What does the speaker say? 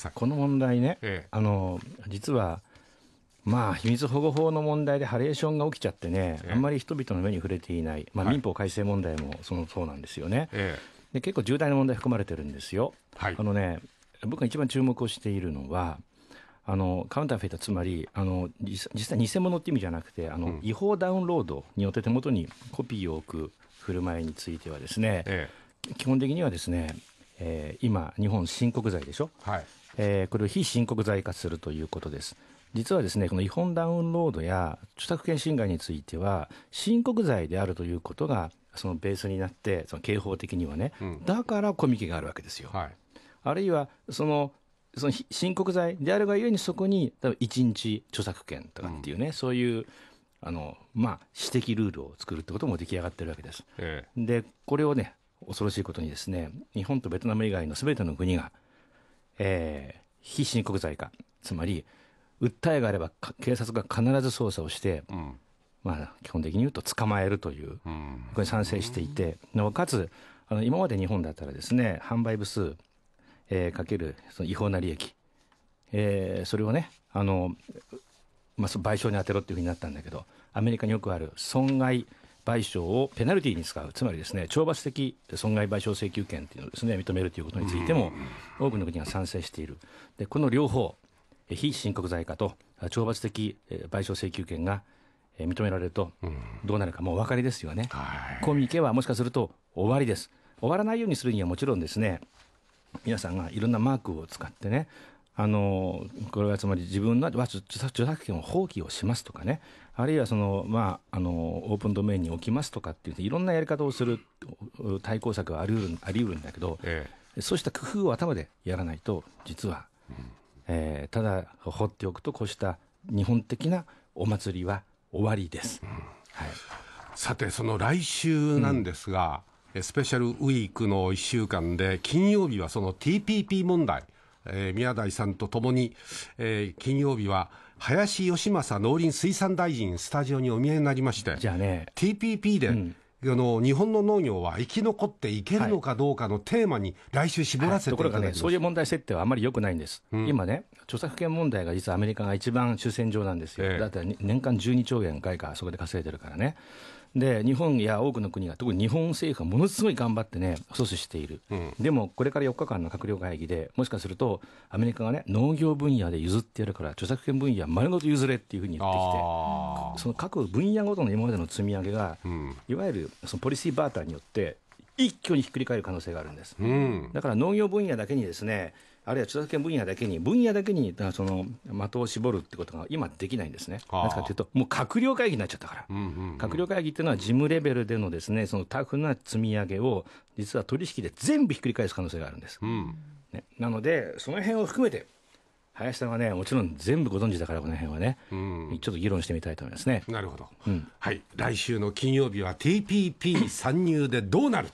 さこの問題ね、ええ、あの実は、まあ、秘密保護法の問題でハレーションが起きちゃってね、え、あんまり人々の目に触れていない、まあ、民法改正問題もそのそうなんですよね、で結構重大な問題含まれてるんですよ、はい、あのね、僕が一番注目をしているのは、あのカウンターフェイト、つまりあの実際、偽物って意味じゃなくてあの、うん、違法ダウンロードによって手元にコピーを置く振る舞いについてはですね、基本的にはですねえー、今、日本申告罪でしょ、はいえー、これを非申告罪化するということです。実はですね、この違法ダウンロードや著作権侵害については、申告罪であるということが、そのベースになって、その刑法的にはね、うん、だからコミケがあるわけですよ。はい、あるいは、その、その申告罪であるがゆえにそこに、多分1日著作権とかっていうね、うん、そういう、あの、まあ、私的ルールを作るってことも出来上がってるわけです。ええ、で、これをね、恐ろしいことにですね、日本とベトナム以外の全ての国が、えー、非申告罪か、つまり、訴えがあれば警察が必ず捜査をして、うん、まあ、基本的に言うと捕まえるという、うん、これ賛成していて、なおかつ、あの今まで日本だったらですね、販売部数、えー、かけるその違法な利益、えー、それをね、あのまあ、賠償に充てろっていうふうになったんだけど、アメリカによくある損害賠償をペナルティに使う、つまりですね懲罰的損害賠償請求権というのをです、ね、認めるということについても、多くの国が賛成している、でこの両方、非申告罪化と懲罰的賠償請求権が認められると、どうなるかもうお分かりですよね、コミケはもしかすると終わりです、終わらないようにするにはもちろんですね、皆さんがいろんなマークを使ってね、あのこれはつまり自分は著作権を放棄をしますとかねあるいはその、まあ、あのオープンドメインに置きますとかっていろんなやり方をする対抗策はあり得るあり得るんだけど、ええ、そうした工夫を頭でやらないと実は、えー、ただ放っておくとこうした日本的なお祭りは終わりです、はい、さてその来週なんですが、うん、スペシャルウィークの1週間で金曜日はその TPP 問題え宮台さんとともに、えー、金曜日は、林芳正農林水産大臣スタジオにお見えになりまして、じゃあね、TPP で、うん、あの日本の農業は生き残っていけるのかどうかのテーマに来週絞らせて、はいはい、ところがね、そういう問題設定はあまりよくないんです、うん、今ね、著作権問題が実はアメリカが一番主戦場なんですよ、えだって年間12兆円外貨、そこで稼いでるからね、で日本や多くの国が、特に日本政府がものすごい頑張ってね、阻止している、うん、でもこれから4日間の閣僚会議で、もしかすると、アメリカがね、農業分野で譲ってやるから、著作権分野、丸ごと譲れっていうふうに言ってきて、その各分野ごとの今までの積み上げが、うん、いわゆるそのポリシーバーターによって、一挙にひっくり返る可能性があるんです。うん、だから農業分野だけにですね、あるいは著作権分野だけに、分野だけにその的を絞るってことが今できないんですね。なぜかというと、もう閣僚会議になっちゃったから。閣僚会議っていうのは事務レベルでのですね、そのタフな積み上げを、実は取引で全部ひっくり返す可能性があるんです。うん、ね、なので、その辺を含めて、林さんはねもちろん全部ご存知だからこの辺はね、うん、ちょっと議論してみたいと思いますねなるほど、うん、はい来週の金曜日は TPP 参入でどうなる